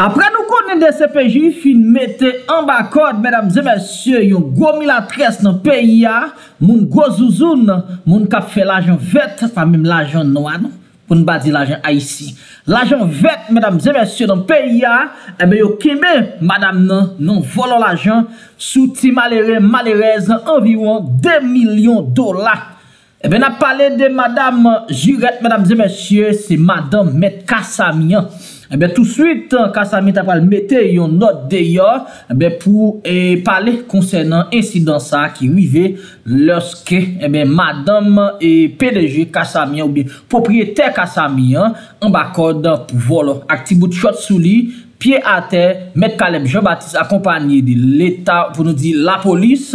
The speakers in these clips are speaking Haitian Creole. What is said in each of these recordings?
Apre nou konen de CPJ, fin mette an bakod, mèdam zè mèsyè, yon gò milatres nan PIA, moun gò zouzoun nan, moun kap fè lajan vet, fa mèm lajan noan non? nan. pou nou bazi l'ajen a yisi. Eh l'ajen vet, mèdam zè mèsyè, don pey ya, ebe yo keme, mèdam nan, nan volon l'ajen, souti malere, malere, zan environ 2 milyon dola. Ebe na pale de mèdam juret, mèdam zè mèsyè, se mèdam met kasamyan. Ebe eh tout suite Kasami tapal mette yon not deyo Ebe eh pou eh, pale konsenen insidansa ki wive Lorske ebe madame e PDG Kasami ou bi Popriyete Kasami an An bako dan pou volo aktibou tchotsou li Pye a te, met Kaleb Jean-Baptiste Akompanyi de l'Etat, pou nou di La polis,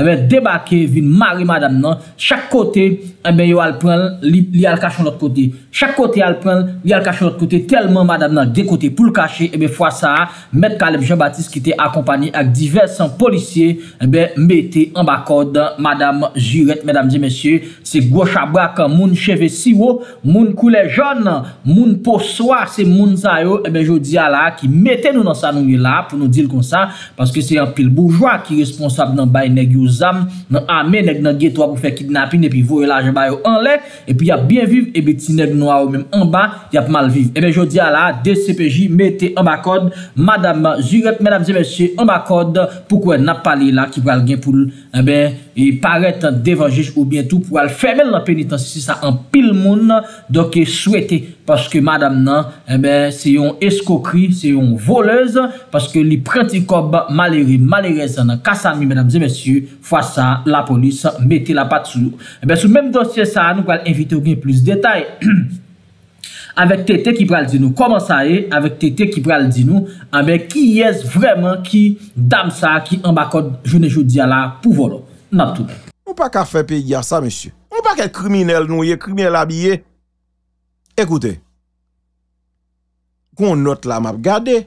ebe, eh debake Vin mari madame nan, chak kote Ebe, eh yo al pren, li al kache On l'ot kote, chak kote al pren Li al kache on l'ot kote, telman madame nan De kote pou l'kache, ebe, fwa sa Met eh Kaleb Jean-Baptiste ki te akompanyi Ak diversan polisye, ebe, mette An bako dan madame ziret Madame di mesye, se gwo chabrak Moun cheve siwo, moun koule Jonna, moun poswa Se moun zayo, ebe, jou di alak ki mette nou nan sa nouye la pou nou dil kon sa paske se yon pil boujwa ki responsable nan baye neg yo zam nan ame neg nan getwa pou fe kidnapin epi vore la jen baye yo anle epi yap bienviv ebe ti neg nou a ou menm anba yap malviv ebe jodi a la DCPJ mette anba kod madame ziret, madame ziret se anba kod poukwen nap pale la ki pral gen pou l ebe, eh e paret devanjej ou bientou pou al femel la penitansi sa an pil moun doke swete. Paske madame nan, ebe, eh se yon eskokri, se yon volez, paske li pranti kob maleri, maleri sa nan kasami, madame ze mesyu, fwa sa la polis meti la pat sou. Ebe, sou menm dosye sa an, nou pal evite ou gen plus detay. Avèk tè tè ki pral di nou, koman sa e, avèk tè tè ki pral di nou, amèk ah, ki yèz vreman ki dam sa ki ambakot jounè joudi ala pou volo. Mabtoube. Mou pa ka fè pe gya sa, mèchè. Mou pa ke kriminel nou ye, kriminel la biye. Ekoute, kon not la mab gade,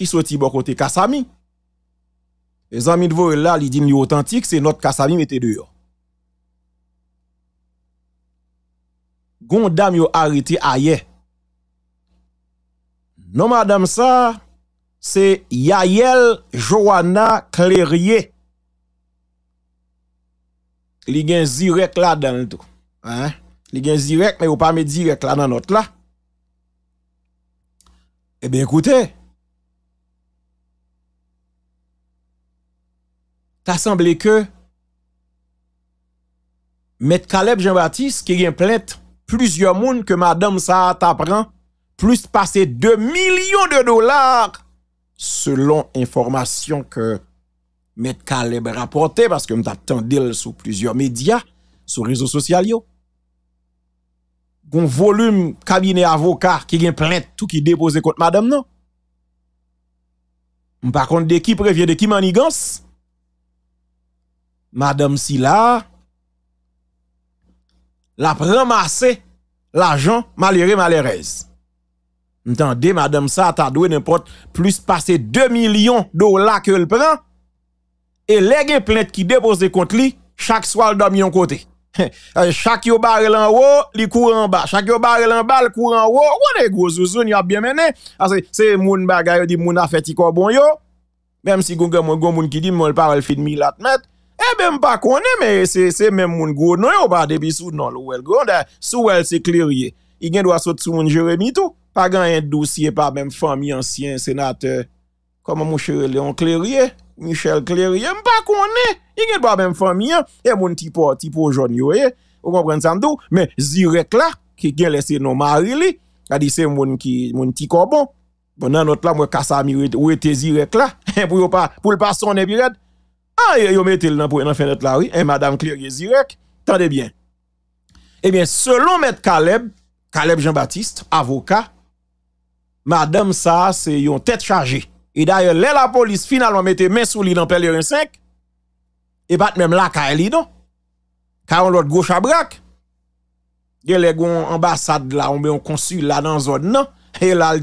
ki soti bokote kasami. E zami dvo e la li din li otantik, se not kasami mette deyo. Goun dam yo harite a ye. Non madam sa, se Yayel Joana Klerye. Li gen zirek la dan lito. Ha? Li gen zirek, me yo pa me zirek la nan ot la. Ebe, eh ekoute, ta sanble ke Met Kaleb Jean-Baptiste ke gen plente plusye moun ke madame sa atapran, plus pase 2 milyon de dolar, selon informasyon ke met Kaleb rapote, paske m ta tendel sou plusye media, sou rezo sosyal yo. Gon volum kabine avoka, ki gen plen tout ki depose kont madame non. M pa kont de ki prevye de ki manigans, madame si la, la ramasser l'argent malheureux malheureuse. Entendez, madame ça, t'a doué n'importe plus passer 2 millions de dollars que le prend. Et les plainte qui dépose contre lui, chaque soir dormi yon côté. Euh, chaque yo est en haut, li court en bas. Chaque yo est en bas, li court en haut. Ou les gros zouzoun, y a bien mené. Ah, c'est moun bagay, di moun a fait bon yo. Même si gon gen moun, monde moun ki di, moun parle fin milat mètre. Eh ben pas connait mais c'est même mon gros non yo pas depuis sous non l'ouel gros sous c'est clairier. Il gagne doit sauter sous moun Jérémy tout. Pas un dossier pas même famille ancien sénateur. Comment mon cher Léon Clérier, Michel clairier pas connait Il pas doit même famille et hein. eh, moun petit tipo jaune yo eh. Vous comprenez ça mais Zirek là qui gen laisser non mari li, a dit c'est mon qui mon petit corbon. Bon notre là moi Kassamiri ou était Zirek là eh, pour pas pour pas sonner ah, yo dans la fenêtre là, oui. Et eh, Madame Clérier Zirek, tendez bien. Eh bien, selon M. Caleb, Caleb Jean-Baptiste, avocat, Madame ça, c'est yon tête chargée. Et d'ailleurs, la police finalement mette main sur lui dans Pèlerin 5, et pas même là, ka elle non. Car on l'autre gauche à braque. Il y a les ambassades là, on met un consul là dans la zone, non. Et là,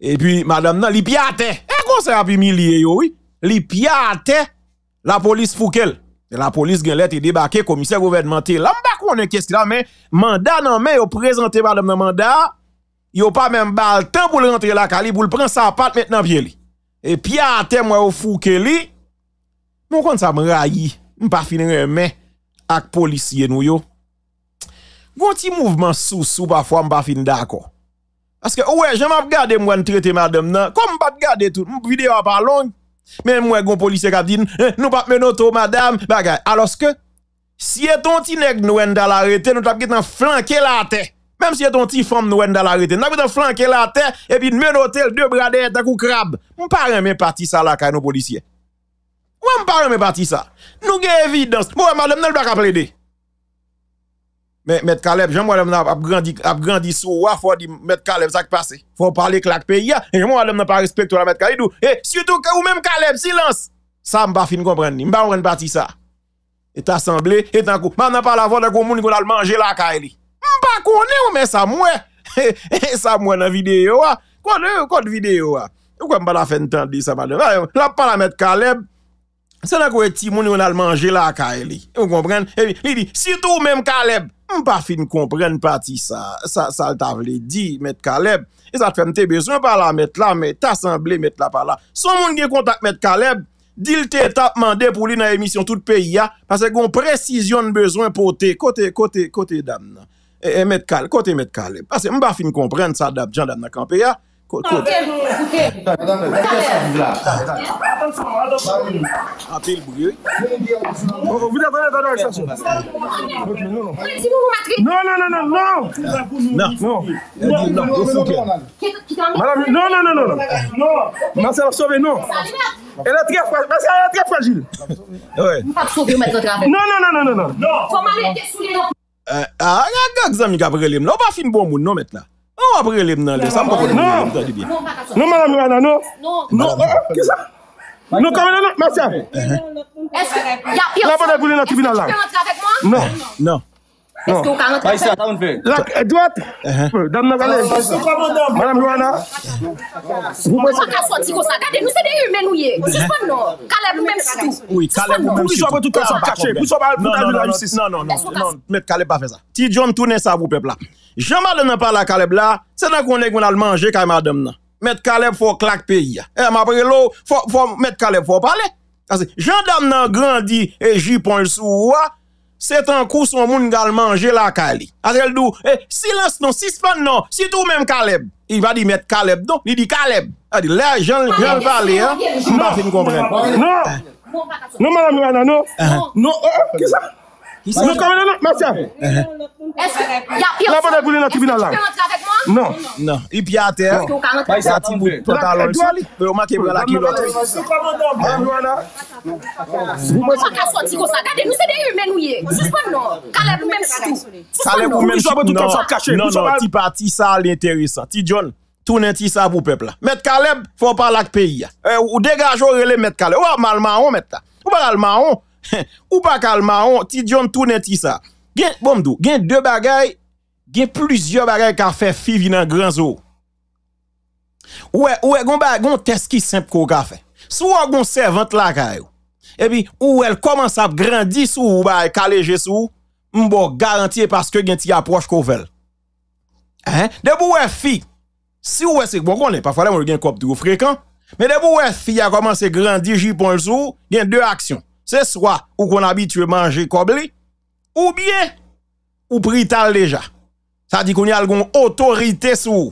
Et puis, madame, non, li piate. Eh, qu'on oui li piate la police Foukel. La police gen let débarqué commissaire gouvernemental, te. Là pas konnen question mais mandat nan mais yo présenté madame nan mandat, yo pas même bal, tant temps pour le rentrer la kali. pour le prendre sa patte maintenant vie li. Et piate moi au li. Mon kon ça me m'rayi, m'pa finir mais ak policier nou yo. Gon ti mouvement sous sous parfois m'pa fin d'accord. Parce que ouais, j'aime regarder moi traiter madame nan, comme m'pa regarder tout, vidéo pas longue. Même moi, gon policier qui dit, eh, nous pas mener auto, madame, bagay. Alors que, si ton petit nèg nous en l'arrêté, nous t'as en flanquer la tête. Même si ton petit femme nous en l'arrêté, nous t'as flanquer la tête, et puis nous le deux bras derrière, t'as coup crabe. Mon parrain mes parti ça là, nos policiers. Moi, me parrain mes parti ça. Nous avons évidence. Moi, madame, nous pas plaider mais M. Caleb, j'aime moi a grandi a grandi sous faut dire M. Caleb ça qui passe. Faut parler claque pays hein. et moi n'a pas respecté la Maître Caleb et surtout quand vous même Caleb silence. Ça pas fin comprendre ni, pas parti partie ça. Et assemblé et tant coup, maintenant pas la voix de gros monde qui va manger la Kaeli. M'pa connaît mais ça moi. ça moi dans vidéo ah. Quoi le code vidéo a. Ah. Pourquoi pas la faire entendre ça madame. Là ah, pas la M Caleb. C'est là que petit monde on a manger la Kaeli. Vous comprenez Et il dit surtout même Caleb m pa fin kompren pati sa, sa l ta vle di, met kalèb, e sa te fem te bezwen pala, met la, met asemble, met la pala, son moun gen kontak met kalèb, dil te tap mande pou li nan emisyon tout peyi ya, pase kon prezisyon bezwen potè, kote, kote, kote dam nan, e, e met kalèb, kote met kalèb, pase m pa fin kompren sa dab, jan dam nan kampè ya, Mwen se lèf sobe nan Mwen se lèf sobe nan A, a gag zami Gabrielem la O pa film bon moun nan metna Ou ap relemen nan li? Sen ap hocore men a спортlivy hadi bie. Nou man a men an nou? Nou. いや, masyah? Han na kou wam ale Spencer? No. Est-ce que vous avez Ay sa, taon Madame Johanna. Vous pouvez pas comme ça. Regardez, nous c'est des humains nous yé. Suspend non. Caleb même surtout. Oui, Caleb nous même surtout. Pour tout ça caché. Pour ça pas pour la justice. Non non non. Non, mettre Caleb pas faire ça. Ti John tourner ça vous peuple là. Jamais le n'a pas la Caleb là, c'est là qu'on est qu'on a manger quand madame là. Mettre Caleb faut claque pays. Eh après l'eau, faut faut mettre Caleb faut parler. Parce que gendarme grandi et jupon le sous Se tan kous moun gal manje la kali Aze el dou Silens nou, sispan nou Si tou men kalèb Il va di met kalèb do Li di kalèb Adi la jenl palè Mbafi n kompren Nou Nou manan mou anan nou Nou Kisa Nou kompren nou Mase a Mbafi Eske, ya piyo sa, eske ti pe rentre avek mwa? Non, non, ipi a te, pa isa ti mwen, ta talon si, ve o mak e mwen la ki loto si. Kwa sa ka sotigo sa, gade nou se de yu men ou ye, sou spwen non, Kaleb ou men sikou? Kaleb ou men sikou? Non, non, ti pa ti sa al interi sa, ti djon, tou neti sa pou pepla. Met Kaleb, fwa palak peyi ya, ou degaj ou rele Met Kaleb, ou ap malman an metta, ou pa kalman an, ou pa kalman an, ti djon tou neti sa. Gen, bomdou, gen dè bagay, gen plizye bagay ka fe fi vi nan gran zo. Ou e, ou e, goun bagay, goun teski semp ko ka fe. Sou a goun sevent la ka yo. Ebi, ou el komanse ap grandi sou ou bagay kaleje sou, mbo garantye paske gen ti aproche ko vel. Hein? Debo ou e fi, si ou e se bon konen, pa falè moun gen kop di ou frekan, men debo ou e fi a komanse grandi ji pon zo, gen dè aksyon. Se sou a, ou kon abitue manje kob li, ou bien ou prital déjà. Ça dit qu'on y a une autorité sur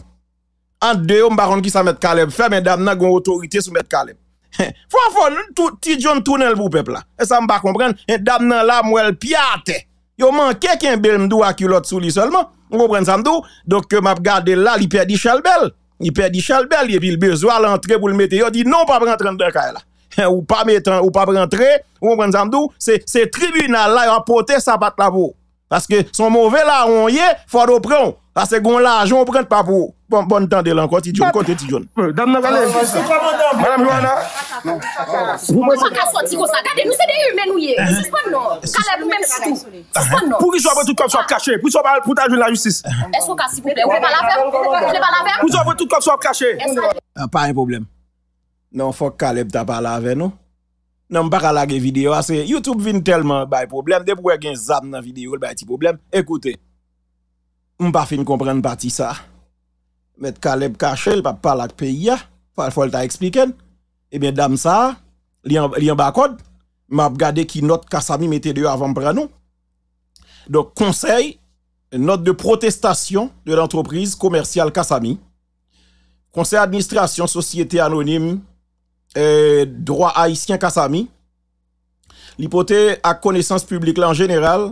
En deux, on baron qui ça met Caleb fait mesdames a une autorité sur mettre Caleb. Faut un tout petit tunnel pour peuple là. Et ça me pas comprendre, dame là, moi elle piate. Yo manque qu'un bel m'doua à culotte sous lui seulement. On comprend ça m'dou. Donc vais euh, garder là, il perd Chalbel. Il perd Chalbel et puis il besoin l'entrée pour le mettre. Il dit non pas dans 30 de là. Hein, ou pas mettre, ou pas rentrer, ou on prend c'est, c'est tribunal là, a porté sa patte là pour. Parce que son mauvais là, on y est, faut le prendre. Parce que gon l'argent, on prend pas pour. Bon, bon temps de l'encore, Tidjon, côté Tidjon. Euh, ah, madame Joanna. Vous m'avez sortir comme ça. Regardez, nous c'est des humains, nous y est. Hein? Suspend non. Ah, même tout. Pour qu'il soit tout comme soit ah. caché, pour soit pour ta la justice. Est-ce qu'on s'il vous plaît, on voulez pas la faire? Vous voulez pas la faire? Pour soit tout comme soit caché. Pas un problème. Non, faut que Caleb t'a parlé avec nous. Non, pas la vidéo, c'est YouTube vient tellement de problème. Dès que vous zap dans vidéo, il y a problème. Écoutez, On ne pas fin comprendre partie ça. Mais Caleb caché, il pas parler avec pays, parfois hein. il t'a expliqué. Eh bien, dame ça, il y a un barcode. m'a regardé qui note Kassami mettait dehors avant de nous. Donc, conseil, note de protestation de l'entreprise commerciale Kassami. Conseil d'administration, société anonyme, Eh, droit haisyen Kasami, lipote ak konesans publik lan generel,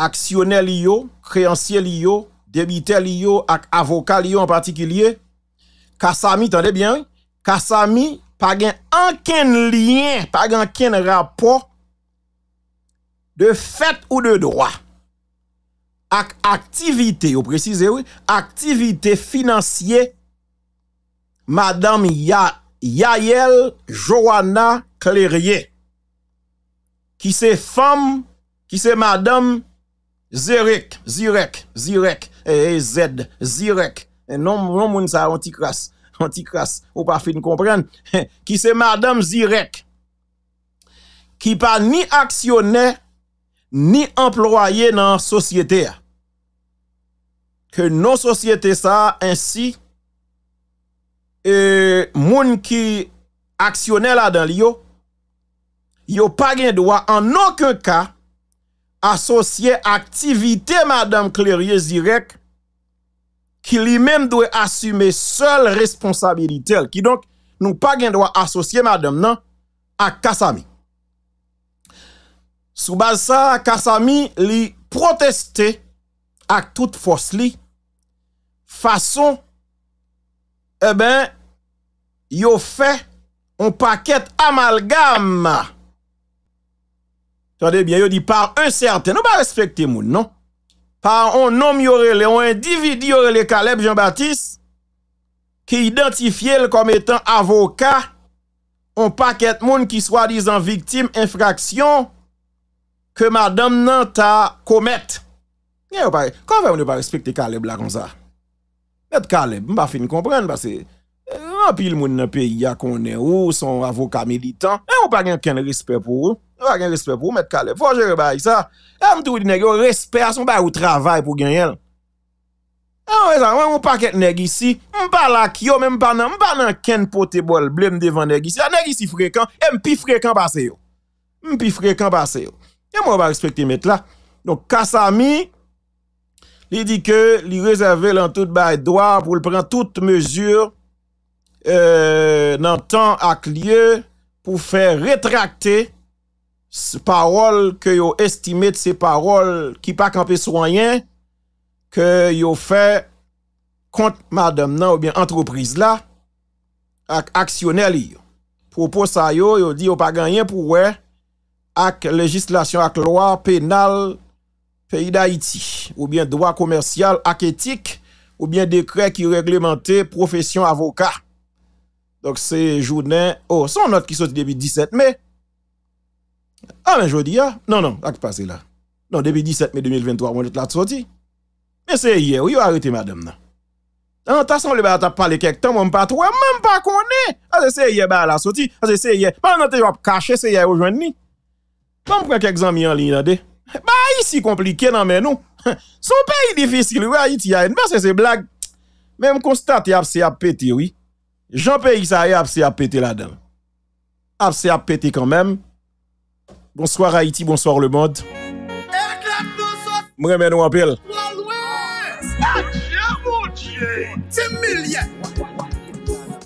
aksyonel yo, kreansye yo, debitel yo, ak avokal yo an patikilye, Kasami, tande bien, Kasami, pa gen anken liyen, pa gen anken rapor, de fèt ou de droi, ak aktivite, yo prezise, aktivite finansye, madame ya ak, Yael Joanna, Clérier, qui c'est femme, qui c'est madame Zirek, Zirek, Zirek, eh, et eh, Z, Zirek. Eh, non, non, moun sa anticras, anti ou pas fin comprendre, qui c'est madame Zirek, qui pas ni actionnaire, ni employé dans la société. Que nos sociétés ça ainsi, E moun ki aksyonel adan li yo, yo pa gen dwa anonke ka asosye aktivite madame klerye zirek ki li menm doye asyme sel responsabilitel ki donk nou pa gen dwa asosye madame nan ak Kasami. Soubaz sa, Kasami li proteste ak tout fos li fason e ben, yo fè an paket amalgama. Sade bien, yo di par incerte. Nou pa respekte moun, non? Par an nom yorele, an individu yorele Kaleb Jean-Baptiste ki identifye lè kom etan avoka an paket moun ki swa dizan viktim infraksyon ke madame nan ta komet. Nye yo par, kon fè moun yo par respekte Kaleb la kon za? Met Kaleb, mba fin komprenn, basè, eh, an pi l moun nan peyi ya konen ou, son avoka meditan, an eh, ou pa gen ken respè pou ou, an ou pa gen respè pou ou, met Kaleb, fò jè reba yi sa, an eh, mtou di negi ou respè, as mba yi ou travay pou gen yel. An wè zan, an ou pa ket negi si, mba lak yo, mba nan ken pote bol, blem devan negi si, an negi si frekan, en mpi frekan basè yo. Mpi frekan basè yo. En mwa ba respèk te met la. Don kasa mi, Li di ke li rezerve lan tout baye doa pou l pren tout mezur euh, nan tan ak liye pou fe retrakte se parol ke yo estime de se parol ki pa kampe swanyen ke yo fe kont madam nan ou bien antropriz la ak aksyonel yo. Po posa yo yo di yo pa ganyen pou we ak legislasyon ak loa penal pays d'Haïti, ou bien droit commercial, ak éthique, ou bien décret qui réglementait profession avocat. Donc c'est journée, oh, son note qui sort depuis 17 mai. Ah, mais je ah, non, non, pas passé là. Non, depuis 17 mai 2023, mon note là sorti. Mais c'est hier, oui, arrêtez madame. là tout cas, on le ba ta pale temps, temps, mwen pas même pas pas Ah c'est hier bah ba la sorti. ah c'est hier. mwen an te jwap c'est hier aujourd'hui. oujwen ni. Mwen pren en ligne, là, Ba yi si komplike nan men nou Son peyi difisil wè Haiti a en Mwen se se blag Mwen m konstate apse ap pete wè Jan peyi sa a apse ap pete la dem Apse ap pete kanmen Bonswar Haiti, bonswar le mod Mwen men nou apel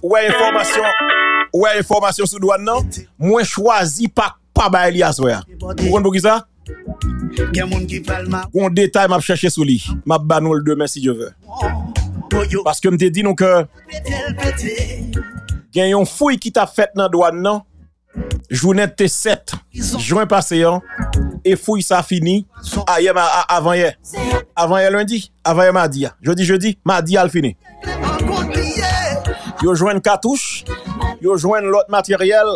Wè informasyon Wè informasyon sou doan nan Mwen chwazi pak pa ba Elias wè Mwen mwen mwen mwen mwen mwen Gon détail m'a cherché sous lui. M'a banou le demain si je veux. Oh, Parce que m'te dit non que a fouille qui t'a fait nan douane non. Journée T7 juin passé hein? et fouille ça fini hier avant hier. Avant hier lundi, avant hier mardi. Hein? Jeudi jeudi, mardi al fini. Yo joignent cartouche, yo joignent l'autre matériel,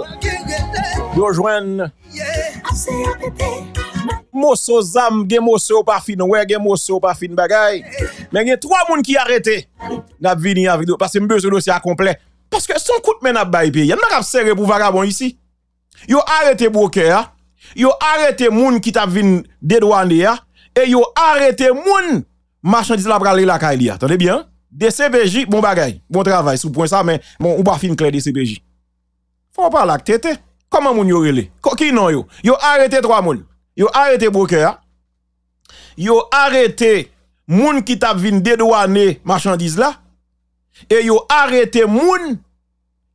yo joignent moso zam, gen moso pa fin wè, gen moso pa fin bagay. mais gen 3 moun ki arete. n'a vini an video, parce que mbe dossier complet parce que son kout men ap bay pe. Yan nan serré pour pou vagabon Yo arrêté broker ya. Yo arrêté moun ki tap vin dedwande ya. et yo arrêté moun marchandise la prale la kaili ya. Tande bien? DCPJ, bon bagay. Bon travail sou point ça mais bon, ou pa fin kle DCPJ. Faut pa la tete. Comment moun yo rele? Ki non yo? Yo arrêté trois moun. Yo arrêté broker. Hein? Yo arrêté moun qui t'a vinn dédouaner marchandise là et yo arrêté moun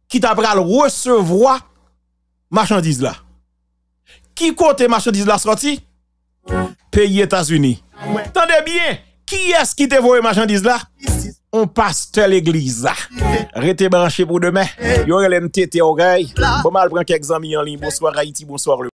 qui t'a pral recevoir marchandise là. Qui côté marchandise là sorti? Pays États-Unis. Tendez bien, qui est-ce qui t'a voué marchandise là? On pasteur l'église. Restez branché pour demain. Yo l'MTT oreille. Bon mal prend quelques amis en ligne. Bonsoir Haïti, bonsoir le